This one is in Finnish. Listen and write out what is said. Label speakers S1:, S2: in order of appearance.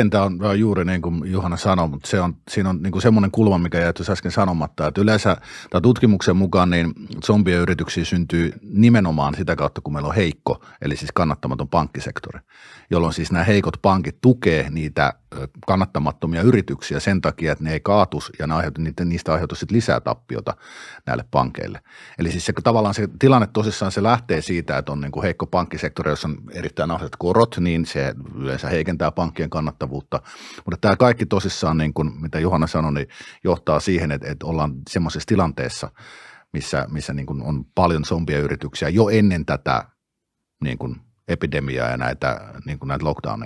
S1: sen tämä on juuri niin kuin Juhana sanoi, mutta se on, siinä on niin kuin semmoinen kulma, mikä jäi äsken sanomatta, että yleensä tai tutkimuksen mukaan niin zombien yrityksiä syntyy nimenomaan sitä kautta, kun meillä on heikko, eli siis kannattamaton pankkisektori, jolloin siis nämä heikot pankit tukee niitä kannattamattomia yrityksiä sen takia, että ne ei kaatus ja ne aiheutu, niistä aiheutu sitten lisää tappiota näille pankeille. Eli siis se, tavallaan se tilanne tosissaan se lähtee siitä, että on niin kuin heikko pankkisektori, jossa on erittäin alhaiset korot, niin se yleensä heikentää pankkien kannattavuutta. Mutta tämä kaikki tosissaan, niin kuin mitä Johanna sanoi, niin johtaa siihen, että, että ollaan semmoisessa tilanteessa, missä, missä niin kuin on paljon yrityksiä jo ennen tätä niin kuin epidemiaa ja näitä, niin kuin näitä lockdowneja.